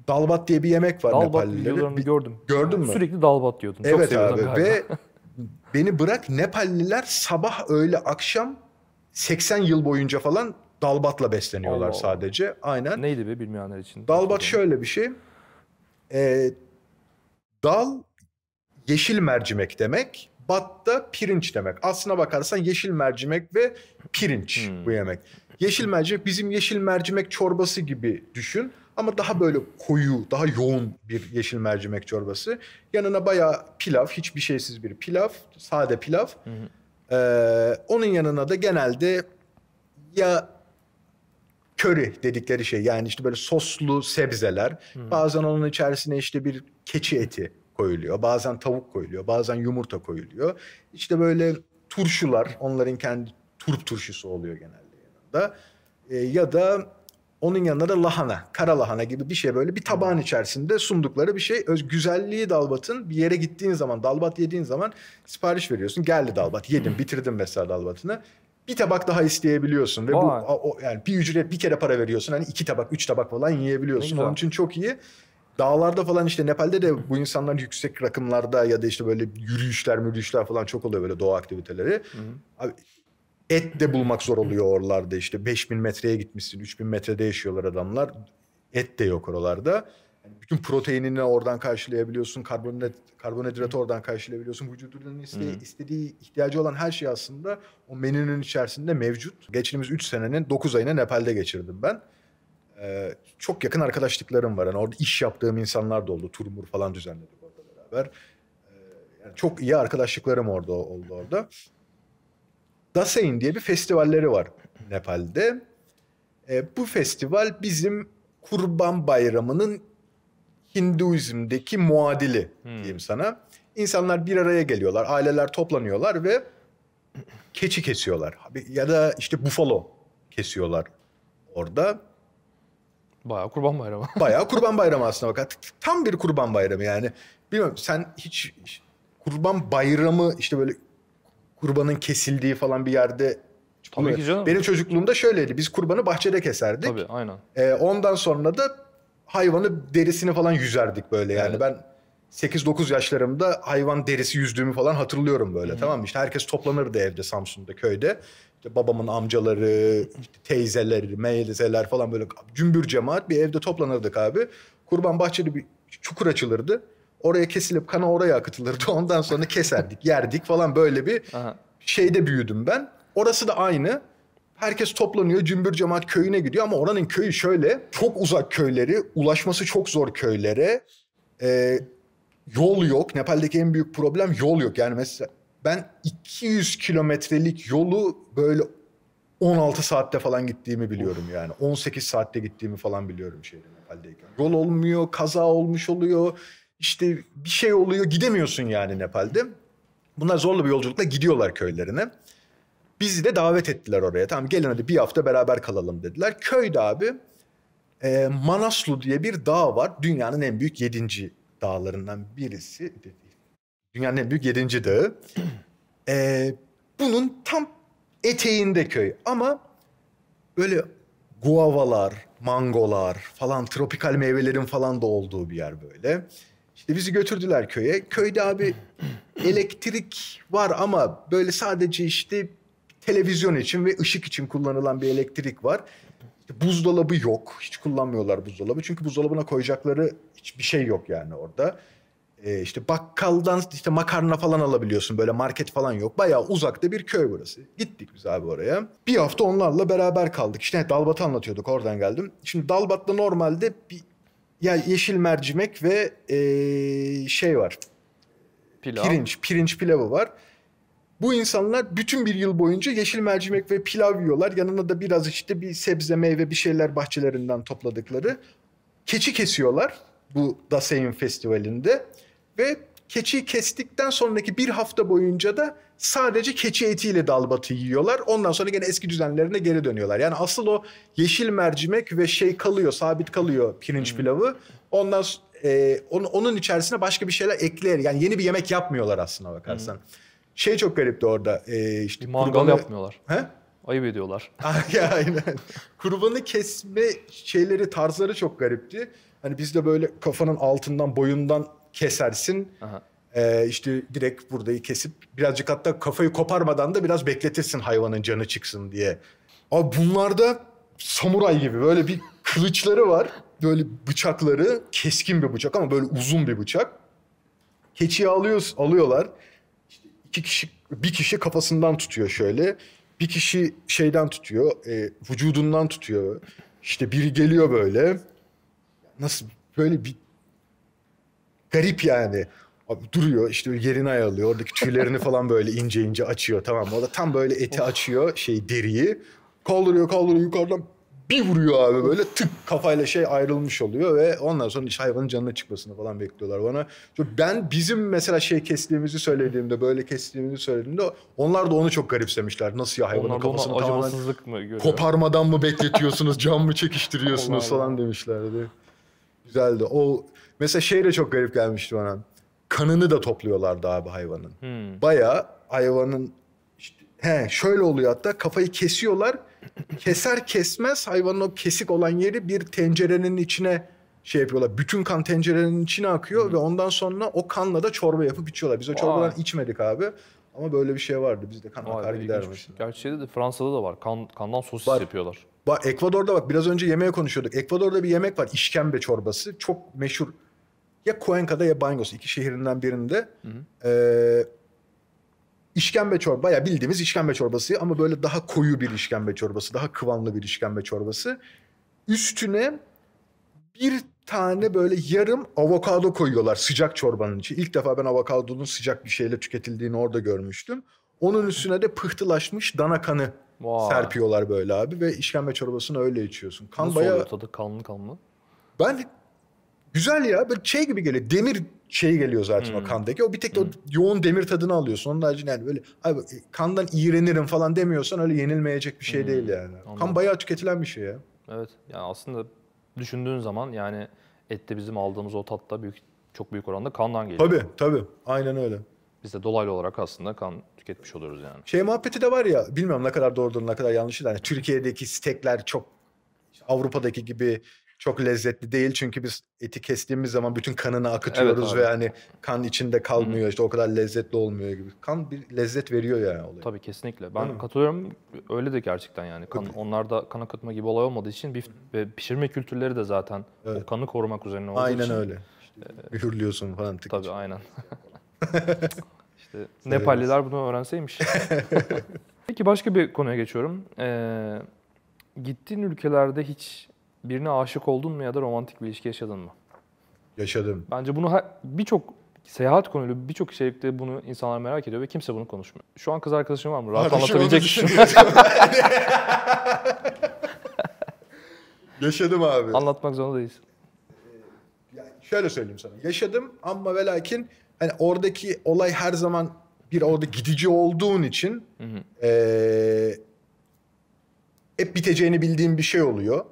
Dalbat diye bir yemek var dalbat Nepallilerin. Dalbat videolarını gördüm. Gördün mü? Sürekli dalbat diyordun. Evet Çok abi galiba. ve beni bırak Nepalliler sabah öğle akşam 80 yıl boyunca falan dalbatla besleniyorlar Allah sadece. Aynen. Neydi be bilmeyenler için. Dalbat şöyle bir şey. Ee, dal yeşil mercimek demek. Bat da pirinç demek. Aslına bakarsan yeşil mercimek ve pirinç hmm. bu yemek. Yeşil mercimek bizim yeşil mercimek çorbası gibi düşün. Ama daha böyle koyu, daha yoğun bir yeşil mercimek çorbası. Yanına bayağı pilav, hiçbir şeysiz bir pilav, sade pilav. Hı hı. Ee, onun yanına da genelde ya köri dedikleri şey yani işte böyle soslu sebzeler. Hmm. Bazen onun içerisine işte bir keçi eti koyuluyor. Bazen tavuk koyuluyor. Bazen yumurta koyuluyor. İşte böyle turşular onların kendi turp turşusu oluyor genelde yanında. E, ya da onun yanında da lahana, kara lahana gibi bir şey böyle bir tabağın hmm. içerisinde sundukları bir şey. Öz güzelliği dalbatın bir yere gittiğin zaman, dalbat yediğin zaman sipariş veriyorsun. Geldi dalbat, yedim, hmm. bitirdim mesela dalbatını. Bir tabak daha isteyebiliyorsun ve Vay. bu o, yani bir ücret bir kere para veriyorsun. Hani iki tabak, üç tabak falan yiyebiliyorsun. Onun için çok iyi. Dağlarda falan işte Nepal'de de bu insanlar yüksek rakımlarda ya da işte böyle yürüyüşler, yürüyüşler falan çok oluyor böyle doğa aktiviteleri. Hı. Hmm. Abi Et de bulmak zor oluyor oralarda işte. 5000 metreye gitmişsin. 3000 metrede yaşıyorlar adamlar. Et de yok oralarda. Bütün proteinini oradan karşılayabiliyorsun. Karbonhidrat, karbonhidratı oradan karşılayabiliyorsun. Vücudunun istediği, hmm. istediği ihtiyacı olan her şey aslında o menünün içerisinde mevcut. Geçtiğimiz 3 senenin 9 ayını Nepal'de geçirdim ben. Ee, çok yakın arkadaşlıklarım var. Yani orada iş yaptığım insanlar da oldu. Turmur falan düzenledik orada beraber. Ee, yani çok iyi arkadaşlıklarım orada oldu orada. Dasein diye bir festivalleri var Nepal'de. E, bu festival bizim Kurban Bayramı'nın Hinduizm'deki muadili hmm. diyeyim sana. İnsanlar bir araya geliyorlar, aileler toplanıyorlar ve keçi kesiyorlar. Ya da işte bufalo kesiyorlar orada. Bayağı kurban bayramı. Bayağı kurban bayramı aslında bak. Tam bir kurban bayramı yani. Bilmiyorum sen hiç kurban bayramı işte böyle kurbanın kesildiği falan bir yerde Tabii ki canım. Benim çocukluğumda şöyleydi. Biz kurbanı bahçede keserdik. Tabii aynen. Ee, ondan sonra da hayvanı derisini falan yüzerdik böyle yani. Evet. Ben 8-9 yaşlarımda hayvan derisi yüzdüğümü falan hatırlıyorum böyle Hı. tamam mı? İşte herkes toplanırdı evde Samsun'da köyde. İşte babamın amcaları, işte teyzeleri, meyzeler falan böyle cümbür cemaat bir evde toplanırdık abi. Kurban bahçede bir çukur açılırdı. Oraya kesilip kana oraya akıtılırdı. Ondan sonra keserdik, yerdik falan böyle bir Aha. şeyde büyüdüm ben. Orası da aynı. Herkes toplanıyor cümbür cemaat köyüne gidiyor ama oranın köyü şöyle. Çok uzak köyleri, ulaşması çok zor köylere. Ee, yol yok. Nepal'deki en büyük problem yol yok. Yani mesela ben 200 kilometrelik yolu böyle 16 saatte falan gittiğimi biliyorum of. yani. 18 saatte gittiğimi falan biliyorum şeyde Nepal'deyken. Yol olmuyor, kaza olmuş oluyor. İşte bir şey oluyor gidemiyorsun yani Nepal'de. Bunlar zorlu bir yolculukla gidiyorlar köylerine. Bizi de davet ettiler oraya. Tamam gelin hadi bir hafta beraber kalalım dediler. Köyde abi e, Manaslu diye bir dağ var. Dünyanın en büyük yedinci dağlarından birisi. Dünyanın en büyük yedinci dağı. E, bunun tam eteğinde köy. Ama böyle guavalar, mangolar falan tropikal meyvelerin falan da olduğu bir yer böyle. İşte bizi götürdüler köye. Köyde abi elektrik var ama böyle sadece işte televizyon için ve ışık için kullanılan bir elektrik var. İşte buzdolabı yok. Hiç kullanmıyorlar buzdolabı. Çünkü buzdolabına koyacakları hiçbir şey yok yani orada. Ee, işte bakkaldan işte makarna falan alabiliyorsun. Böyle market falan yok. Bayağı uzakta bir köy burası. Gittik biz abi oraya. Bir hafta onlarla beraber kaldık. İşte Dalbat'ı anlatıyorduk. Oradan geldim. Şimdi Dalbat'ta normalde bir ya yeşil mercimek ve ee, şey var. Pilav. Pirinç, pirinç pilavı var. Bu insanlar bütün bir yıl boyunca yeşil mercimek ve pilav yiyorlar. Yanına da biraz işte bir sebze, meyve bir şeyler bahçelerinden topladıkları. Keçi kesiyorlar bu Dasein Festivali'nde. Ve keçiyi kestikten sonraki bir hafta boyunca da Sadece keçi etiyle dalbatı yiyorlar. Ondan sonra gene eski düzenlerine geri dönüyorlar. Yani asıl o yeşil mercimek ve şey kalıyor, sabit kalıyor pirinç hmm. pilavı. Ondan e, on, onun içerisine başka bir şeyler ekler. Yani yeni bir yemek yapmıyorlar aslında bakarsan. Hmm. Şey çok garipti orada. E, işte mangal kurbanı... yapmıyorlar. He? Ayıp ediyorlar. Aynen. Kurbanı kesme şeyleri, tarzları çok garipti. Hani bizde böyle kafanın altından, boyundan kesersin. Aha. Ee, işte direkt burayı kesip birazcık hatta kafayı koparmadan da biraz bekletirsin hayvanın canı çıksın diye. Abi bunlarda samuray gibi böyle bir kılıçları var. Böyle bıçakları keskin bir bıçak ama böyle uzun bir bıçak. Keçiyi alıyoruz, alıyorlar. İşte iki kişi, bir kişi kafasından tutuyor şöyle. Bir kişi şeyden tutuyor, e, vücudundan tutuyor. İşte biri geliyor böyle. Nasıl böyle bir garip yani duruyor işte yerini ayarlıyor. Oradaki tüylerini falan böyle ince ince açıyor tamam O da tam böyle eti açıyor şey deriyi. Kaldırıyor kaldırıyor yukarıdan bir vuruyor abi böyle tık kafayla şey ayrılmış oluyor ve ondan sonra işte hayvanın canına çıkmasını falan bekliyorlar bana. Ben bizim mesela şey kestiğimizi söylediğimde böyle kestiğimizi söylediğimde onlar da onu çok garipsemişler. Nasıl ya hayvanın onlar kafasını tamamen mı görüyor? koparmadan mı bekletiyorsunuz cam mı çekiştiriyorsunuz falan demişlerdi. Güzeldi. O mesela şey de çok garip gelmişti bana kanını da topluyorlardı abi hayvanın. Hmm. Bayağı hayvanın işte, he şöyle oluyor hatta kafayı kesiyorlar. Keser kesmez hayvanın o kesik olan yeri bir tencerenin içine şey yapıyorlar. Bütün kan tencerenin içine akıyor hmm. ve ondan sonra o kanla da çorba yapıp içiyorlar. Biz o çorbadan Aa. içmedik abi. Ama böyle bir şey vardı. Bizde kan Vay akar gider Gerçi şeyde de Fransa'da da var. Kan, kandan sosis var. yapıyorlar. Bak Ekvador'da bak biraz önce yemeğe konuşuyorduk. Ekvador'da bir yemek var. işkembe çorbası. Çok meşhur ya Cuenca'da ya Bangos iki şehrinden birinde E, işkembe çorba ya bildiğimiz işkembe çorbası ama böyle daha koyu bir işkembe çorbası, daha kıvamlı bir işkembe çorbası. Üstüne bir tane böyle yarım avokado koyuyorlar sıcak çorbanın içi. İlk defa ben avokadonun sıcak bir şeyle tüketildiğini orada görmüştüm. Onun üstüne de pıhtılaşmış dana kanı wow. serpiyorlar böyle abi ve işkembe çorbasını öyle içiyorsun. Kan Nasıl bayağı... oluyor tadı kanlı kanlı? Ben Güzel ya böyle şey gibi geliyor. Demir şeyi geliyor zaten hmm. o kandaki. O bir tek hmm. o yoğun demir tadını alıyorsun. Onun haricinde yani böyle abi, e, kandan iğrenirim falan demiyorsan öyle yenilmeyecek bir şey hmm. değil yani. Anladım. Kan bayağı tüketilen bir şey ya. Evet yani aslında düşündüğün zaman yani ette bizim aldığımız o tat da büyük, çok büyük oranda kandan geliyor. Tabii tabii aynen öyle. Biz de dolaylı olarak aslında kan tüketmiş oluyoruz yani. Şey muhabbeti de var ya bilmiyorum ne kadar doğrudur ne kadar yanlış. Yani Türkiye'deki stekler çok Avrupa'daki gibi çok lezzetli değil çünkü biz eti kestiğimiz zaman bütün kanını akıtıyoruz evet, ve yani kan içinde kalmıyor hı işte o kadar lezzetli olmuyor gibi. Kan bir lezzet veriyor yani olaya. Tabii kesinlikle. Ben katılıyorum. Öyle de gerçekten yani. Kan, onlarda kan akıtma gibi olay olmadığı için bif ve pişirme kültürleri de zaten evet. o kanı korumak üzerine olduğu aynen için. Aynen öyle. İşte, e, falan. Tık Tabii için. aynen. işte Nepalliler bunu öğrenseymiş. Peki başka bir konuya geçiyorum. Ee, gittiğin ülkelerde hiç birine aşık oldun mu ya da romantik bir ilişki yaşadın mı? Yaşadım. Bence bunu birçok seyahat konulu birçok içerikte bunu insanlar merak ediyor ve kimse bunu konuşmuyor. Şu an kız arkadaşım var mı? Rahat Kardeşim şey anlatabilecek misin şey Yaşadım abi. Anlatmak zorunda değilsin. Ee, yani şöyle söyleyeyim sana. Yaşadım ama ve lakin hani oradaki olay her zaman bir orada gidici olduğun için hı hı. E, hep biteceğini bildiğim bir şey oluyor.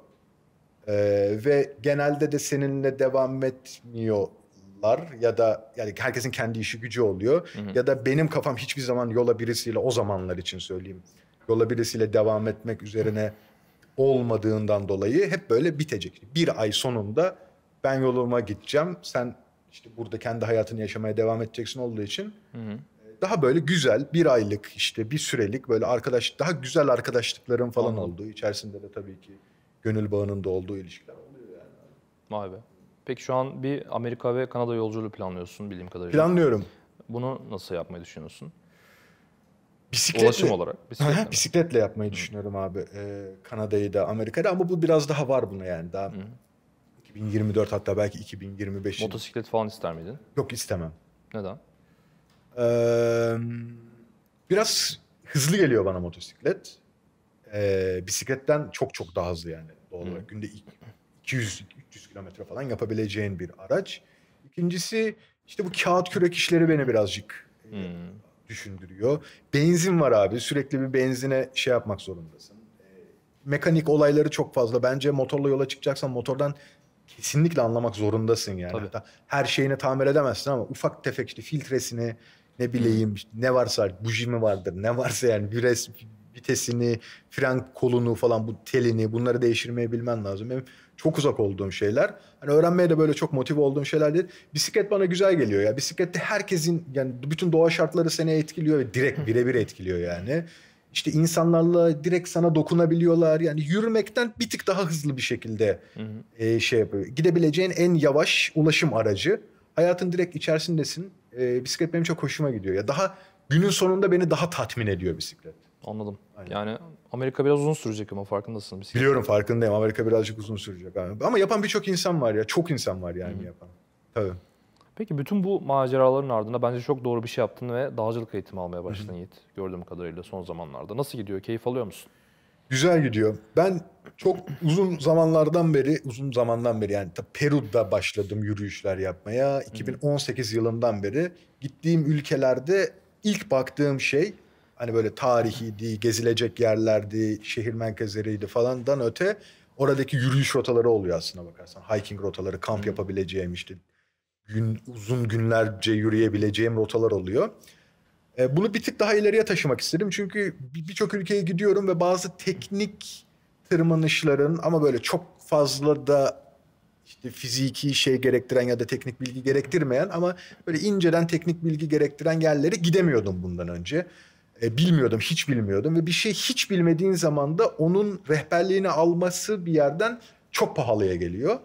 Ee, ve genelde de seninle devam etmiyorlar ya da yani herkesin kendi işi gücü oluyor hı hı. ya da benim kafam hiçbir zaman yola birisiyle o zamanlar için söyleyeyim yola birisiyle devam etmek üzerine olmadığından dolayı hep böyle bitecek. Bir ay sonunda ben yoluma gideceğim. Sen işte burada kendi hayatını yaşamaya devam edeceksin olduğu için hı hı. E, daha böyle güzel bir aylık işte bir sürelik böyle arkadaş daha güzel arkadaşlıkların falan Anladım. olduğu içerisinde de tabii ki gönül bağının da olduğu ilişkiler oluyor yani. Vay be. Peki şu an bir Amerika ve Kanada yolculuğu planlıyorsun bildiğim kadarıyla. Planlıyorum. Bunu nasıl yapmayı düşünüyorsun? Bisikletle, Ulaşım olarak. Bisikletle, bisikletle yapmayı düşünüyorum abi. Ee, Kanada'yı da Amerika'da ama bu biraz daha var buna yani. Daha Hı. 2024 hatta belki 2025. Motosiklet falan ister miydin? Yok istemem. Neden? Ee, biraz hızlı geliyor bana motosiklet e, bisikletten çok çok daha hızlı yani. Doğal olarak hmm. günde 200-300 kilometre falan yapabileceğin bir araç. İkincisi işte bu kağıt kürek işleri beni birazcık hmm. düşündürüyor. Benzin var abi sürekli bir benzine şey yapmak zorundasın. E, mekanik olayları çok fazla. Bence motorla yola çıkacaksan motordan kesinlikle anlamak zorundasın yani. Tabii. her şeyini tamir edemezsin ama ufak tefek işte filtresini ne bileyim hmm. ne varsa buji mi vardır ne varsa yani vires vitesini, fren kolunu falan bu telini bunları değiştirmeyi bilmen lazım. Benim çok uzak olduğum şeyler. Hani öğrenmeye de böyle çok motive olduğum şeyler değil. Bisiklet bana güzel geliyor ya. Bisiklette herkesin yani bütün doğa şartları seni etkiliyor ve direkt birebir etkiliyor yani. İşte insanlarla direkt sana dokunabiliyorlar. Yani yürümekten bir tık daha hızlı bir şekilde E, şey yapıyor. Gidebileceğin en yavaş ulaşım aracı. Hayatın direkt içerisindesin. E, bisiklet benim çok hoşuma gidiyor. Ya daha günün sonunda beni daha tatmin ediyor bisiklet. Anladım. Aynen. Yani Amerika biraz uzun sürecek ama farkındasın. Bisiklet. Biliyorum farkındayım. Amerika birazcık uzun sürecek. Ama yapan birçok insan var ya. Çok insan var yani Hı-hı. yapan. Tabii. Peki bütün bu maceraların ardında bence çok doğru bir şey yaptın ve dağcılık eğitimi almaya başladın Hı-hı. Yiğit. Gördüğüm kadarıyla son zamanlarda. Nasıl gidiyor? Keyif alıyor musun? Güzel gidiyor. Ben çok uzun zamanlardan beri, uzun zamandan beri yani Peru'da başladım yürüyüşler yapmaya. 2018 yılından beri gittiğim ülkelerde ilk baktığım şey hani böyle tarihiydi, gezilecek yerlerdi, şehir merkezleriydi falandan öte oradaki yürüyüş rotaları oluyor aslında bakarsan. Hiking rotaları, kamp hmm. yapabileceğim işte gün, uzun günlerce yürüyebileceğim rotalar oluyor. E, bunu bir tık daha ileriye taşımak istedim. Çünkü birçok ülkeye gidiyorum ve bazı teknik tırmanışların ama böyle çok fazla da işte fiziki şey gerektiren ya da teknik bilgi gerektirmeyen ama böyle inceden teknik bilgi gerektiren yerlere gidemiyordum bundan önce. E, bilmiyordum, hiç bilmiyordum ve bir şey hiç bilmediğin zaman da onun rehberliğini alması bir yerden çok pahalıya geliyor.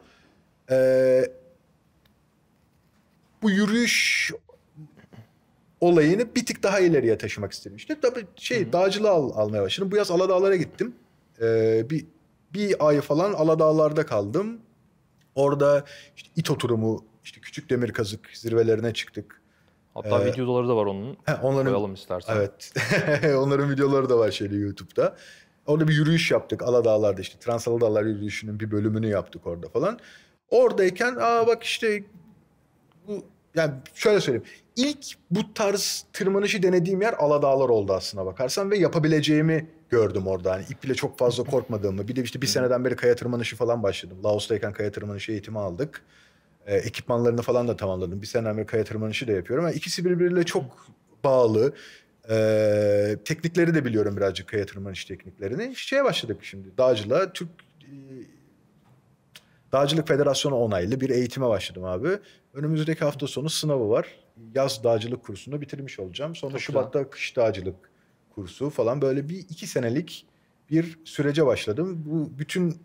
E, bu yürüyüş olayını bir tık daha ileriye taşımak istemiştim. Tabii şey dağcılığı al, almaya başladım. Bu yaz Aladağlara gittim. Ee, bir, bir ay falan Aladağlarda kaldım. Orada işte it oturumu, işte küçük demir kazık zirvelerine çıktık. Hatta ee, videoları da var onun. He, onların, Koyalım istersen. Evet. onların videoları da var şöyle YouTube'da. Orada bir yürüyüş yaptık Aladağlar'da işte. Transaladağlar yürüyüşünün bir bölümünü yaptık orada falan. Oradayken aa bak işte bu yani şöyle söyleyeyim. İlk bu tarz tırmanışı denediğim yer Aladağlar oldu aslına bakarsan ve yapabileceğimi gördüm orada. Hani iple çok fazla korkmadığımı. Bir de işte bir seneden beri kaya tırmanışı falan başladım. Laos'tayken kaya tırmanışı eğitimi aldık. E, ekipmanlarını falan da tamamladım. Bir sene Amerika'ya tırmanışı da yapıyorum. Yani ikisi birbiriyle çok bağlı. E, teknikleri de biliyorum birazcık kaya tırmanış tekniklerini. Şeye başladık şimdi. Dağcılığa Türk e, Dağcılık Federasyonu onaylı bir eğitime başladım abi. Önümüzdeki hafta sonu sınavı var. Yaz dağcılık kursunu bitirmiş olacağım. Sonra Çok Şubat'ta kış dağcılık kursu falan böyle bir iki senelik bir sürece başladım. Bu bütün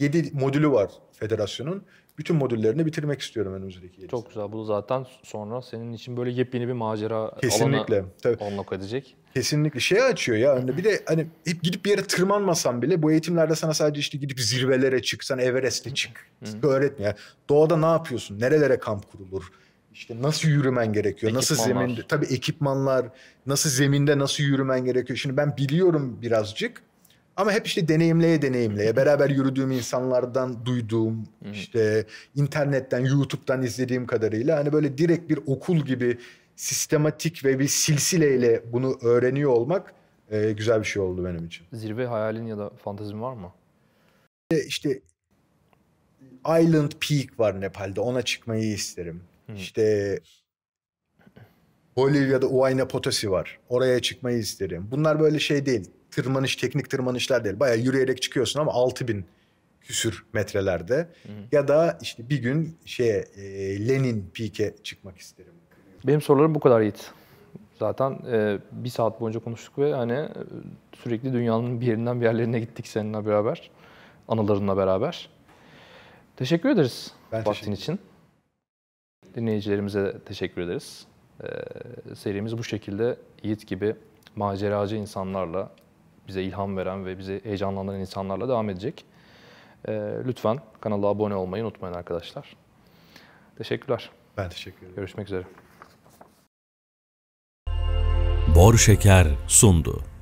yedi modülü var federasyonun bütün modüllerini bitirmek istiyorum önümüzdeki yıl. Çok güzel. Bu zaten sonra senin için böyle yepyeni bir macera Kesinlikle. alanı Tabii. edecek. Kesinlikle. Şey açıyor ya önüne. Bir de hani hep gidip bir yere tırmanmasan bile bu eğitimlerde sana sadece işte gidip zirvelere çık, çıksan Everest'e çık. Öğretmiyor. doğada ne yapıyorsun? Nerelere kamp kurulur? İşte nasıl yürümen gerekiyor? Ekipmanlar. Nasıl zeminde? Tabii ekipmanlar. Nasıl zeminde nasıl yürümen gerekiyor? Şimdi ben biliyorum birazcık ama hep işte deneyimleye deneyimleye beraber yürüdüğüm insanlardan duyduğum işte internetten YouTube'dan izlediğim kadarıyla hani böyle direkt bir okul gibi sistematik ve bir silsileyle bunu öğreniyor olmak e, güzel bir şey oldu benim için. Zirve hayalin ya da fantezin var mı? İşte işte Island Peak var Nepal'de ona çıkmayı isterim. Hmm. İşte Bolivya'da Uayna Potosi var. Oraya çıkmayı isterim. Bunlar böyle şey değil tırmanış, teknik tırmanışlar değil. Bayağı yürüyerek çıkıyorsun ama 6000 küsür metrelerde. Hı. Ya da işte bir gün şey e, Lenin Peak'e çıkmak isterim. Benim sorularım bu kadar Yiğit. Zaten e, bir saat boyunca konuştuk ve hani e, sürekli dünyanın bir yerinden bir yerlerine gittik seninle beraber. Anılarınla beraber. Teşekkür ederiz ben vaktin teşekkür için. Dinleyicilerimize teşekkür ederiz. E, serimiz bu şekilde Yiğit gibi maceracı insanlarla bize ilham veren ve bizi heyecanlandıran insanlarla devam edecek. Ee, lütfen kanala abone olmayı unutmayın arkadaşlar. Teşekkürler. Ben teşekkür ederim. Görüşmek üzere. Bor Şeker sundu.